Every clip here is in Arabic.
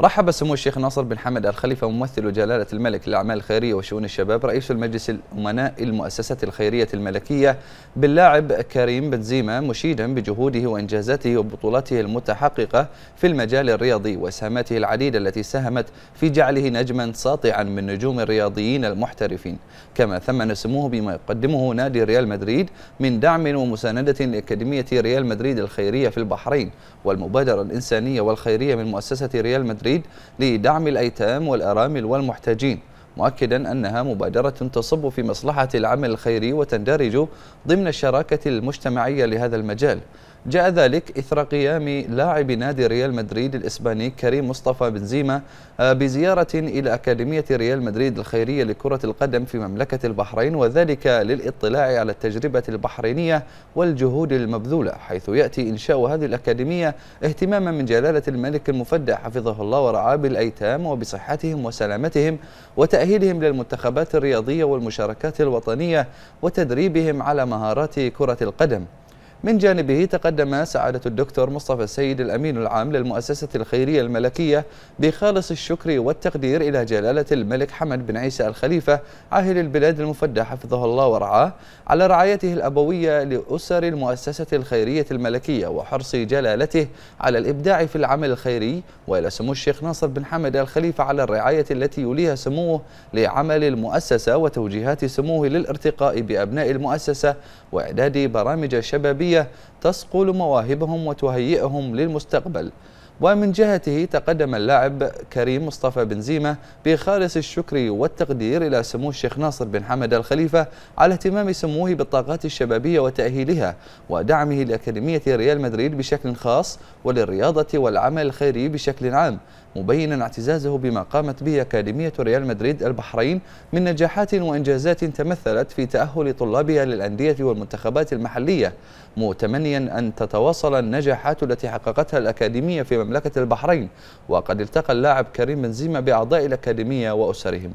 رحب سمو الشيخ ناصر بن حمد الخليفة ممثل جلالة الملك للأعمال الخيرية وشؤون الشباب رئيس المجلس الأمناء المؤسسة الخيرية الملكية باللاعب كريم بنزيما مشيدا بجهوده وإنجازاته وبطولاته المتحققة في المجال الرياضي وإسهاماته العديدة التي ساهمت في جعله نجما ساطعا من نجوم الرياضيين المحترفين كما ثمن سموه بما يقدمه نادي ريال مدريد من دعم ومساندة لأكاديمية ريال مدريد الخيرية في البحرين والمبادرة الإنسانية والخيرية من مؤسسة ريال مدريد مدريد لدعم الأيتام والأرامل والمحتاجين مؤكدا أنها مبادرة تصب في مصلحة العمل الخيري وتندرج ضمن الشراكة المجتمعية لهذا المجال جاء ذلك إثر قيام لاعب نادي ريال مدريد الإسباني كريم مصطفى بنزيما آه، بزيارة إلى أكاديمية ريال مدريد الخيرية لكرة القدم في مملكة البحرين وذلك للاطلاع على التجربة البحرينية والجهود المبذولة حيث يأتي إنشاء هذه الأكاديمية اهتماما من جلالة الملك المفدى حفظه الله ورعاه بالأيتام وبصحتهم وسلامتهم وتأهيلهم للمنتخبات الرياضية والمشاركات الوطنية وتدريبهم على مهارات كرة القدم من جانبه تقدم سعادة الدكتور مصطفى السيد الأمين العام للمؤسسة الخيرية الملكية بخالص الشكر والتقدير إلى جلالة الملك حمد بن عيسى الخليفة عاهل البلاد المفدى حفظه الله ورعاه على رعايته الأبوية لأسر المؤسسة الخيرية الملكية وحرص جلالته على الإبداع في العمل الخيري وإلى سمو الشيخ ناصر بن حمد الخليفة على الرعاية التي يوليها سموه لعمل المؤسسة وتوجيهات سموه للارتقاء بأبناء المؤسسة وإعداد برامج شبابية الريادية تصقل مواهبهم وتهيئهم للمستقبل ومن جهته تقدم اللاعب كريم مصطفى زيمة بخالص الشكر والتقدير إلى سمو الشيخ ناصر بن حمد الخليفة على اهتمام سموه بالطاقات الشبابية وتأهيلها ودعمه لأكاديمية ريال مدريد بشكل خاص وللرياضة والعمل الخيري بشكل عام مبينا اعتزازه بما قامت به أكاديمية ريال مدريد البحرين من نجاحات وإنجازات تمثلت في تأهل طلابها للأندية والمنتخبات المحلية متمنيا أن تتواصل النجاحات التي حققتها الأكاديمية في بمملكة البحرين وقد التقى اللاعب كريم بنزيما بأعضاء الأكاديمية وأسرهم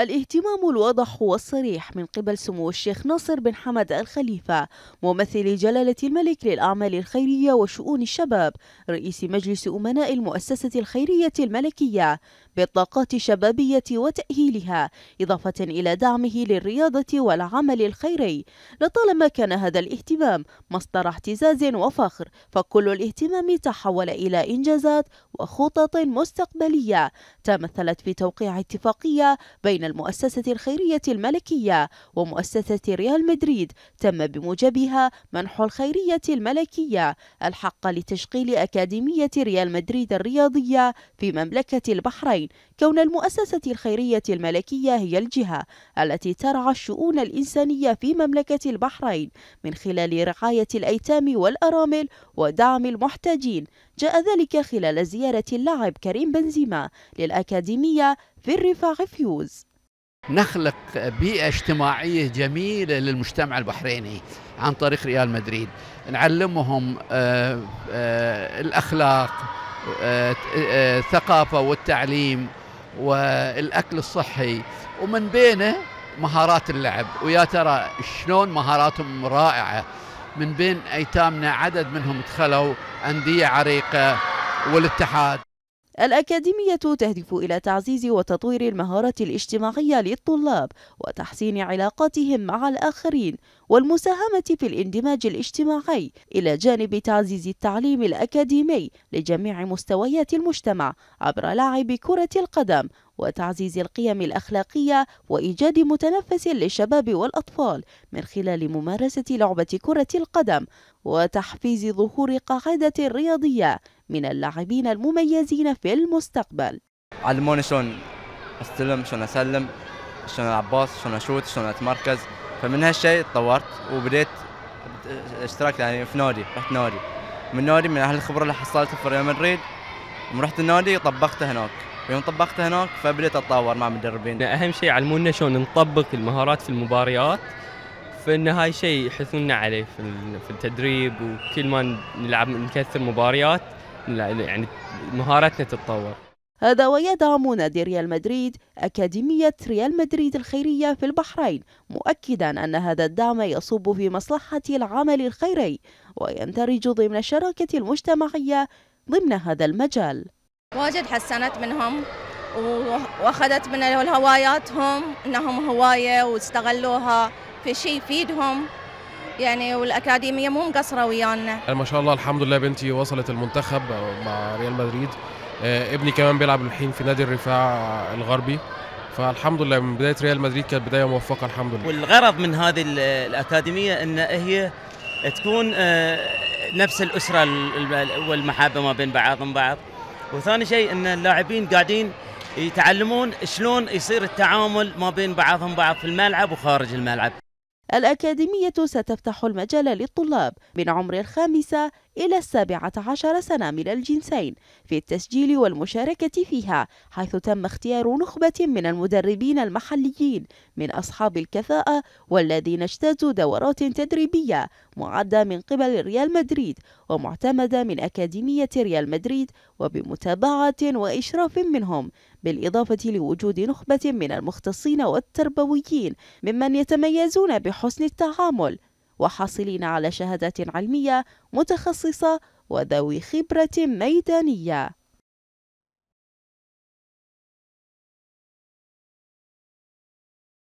الاهتمام الواضح والصريح من قبل سمو الشيخ ناصر بن حمد الخليفة ممثل جلالة الملك للأعمال الخيرية وشؤون الشباب رئيس مجلس أمناء المؤسسة الخيرية الملكية بالطاقات الشبابية وتأهيلها إضافة إلى دعمه للرياضة والعمل الخيري لطالما كان هذا الاهتمام مصدر اعتزاز وفخر فكل الاهتمام تحول إلى إنجازات وخطط مستقبلية تمثلت في توقيع اتفاقية بين بين المؤسسة الخيرية الملكية ومؤسسة ريال مدريد تم بموجبها منح الخيرية الملكية الحق لتشغيل أكاديمية ريال مدريد الرياضية في مملكة البحرين كون المؤسسة الخيرية الملكية هي الجهة التي ترعى الشؤون الإنسانية في مملكة البحرين من خلال رعاية الأيتام والأرامل ودعم المحتاجين جاء ذلك خلال زيارة اللاعب كريم بنزيما للأكاديمية في الرفاع فيوز نخلق بيئة اجتماعية جميلة للمجتمع البحريني عن طريق ريال مدريد نعلمهم آه، آه، الأخلاق آه، الثقافة والتعليم والأكل الصحي ومن بينه مهارات اللعب ويا ترى شلون مهاراتهم رائعة من بين أيتامنا عدد منهم دخلوا أندية عريقة والاتحاد الأكاديمية تهدف إلى تعزيز وتطوير المهارة الاجتماعية للطلاب وتحسين علاقاتهم مع الآخرين والمساهمة في الاندماج الاجتماعي إلى جانب تعزيز التعليم الأكاديمي لجميع مستويات المجتمع عبر لعب كرة القدم وتعزيز القيم الأخلاقية وإيجاد متنفس للشباب والأطفال من خلال ممارسة لعبة كرة القدم وتحفيز ظهور قاعدة رياضية من اللاعبين المميزين في المستقبل علموني شلون استلم شلون اسلم شلون العب باص شلون اشوت شلون اتمركز فمن هالشيء تطورت وبديت اشتركت يعني في نادي رحت نادي من نادي من اهل الخبره اللي حصلتها في ريال مدريد رحت النادي طبقته هناك يوم طبقته هناك فبديت اتطور مع مدربين يعني اهم شيء علمونا شلون نطبق المهارات في المباريات فان هاي شيء يحثوننا عليه في التدريب وكل ما نلعب نكثر مباريات يعني مهارتنا تتطور هذا ويدعم نادي ريال مدريد أكاديمية ريال مدريد الخيرية في البحرين مؤكدا أن هذا الدعم يصب في مصلحة العمل الخيري ويندرج ضمن الشراكة المجتمعية ضمن هذا المجال واجد حسنت منهم واخذت من هواياتهم انهم هوايه واستغلوها في شيء يفيدهم يعني والاكاديميه مو مقصره ويانا يعني ما شاء الله الحمد لله بنتي وصلت المنتخب مع ريال مدريد آه، ابني كمان بيلعب الحين في نادي الرفاع الغربي فالحمد لله من بدايه ريال مدريد كانت بدايه موفقه الحمد لله والغرض من هذه الاكاديميه ان هي تكون آه، نفس الاسره والمحبه ما بين بعضهم بعض وثاني شيء ان اللاعبين قاعدين يتعلمون شلون يصير التعامل ما بين بعضهم بعض في الملعب وخارج الملعب الأكاديمية ستفتح المجال للطلاب من عمر الخامسة إلى السابعة عشر سنة من الجنسين في التسجيل والمشاركة فيها حيث تم اختيار نخبة من المدربين المحليين من أصحاب الكفاءة والذين اجتازوا دورات تدريبية معدة من قبل ريال مدريد ومعتمدة من أكاديمية ريال مدريد وبمتابعة وإشراف منهم بالإضافة لوجود نخبة من المختصين والتربويين ممن يتميزون بحسن التعامل وحاصلين على شهادات علمية متخصصة وذوي خبرة ميدانية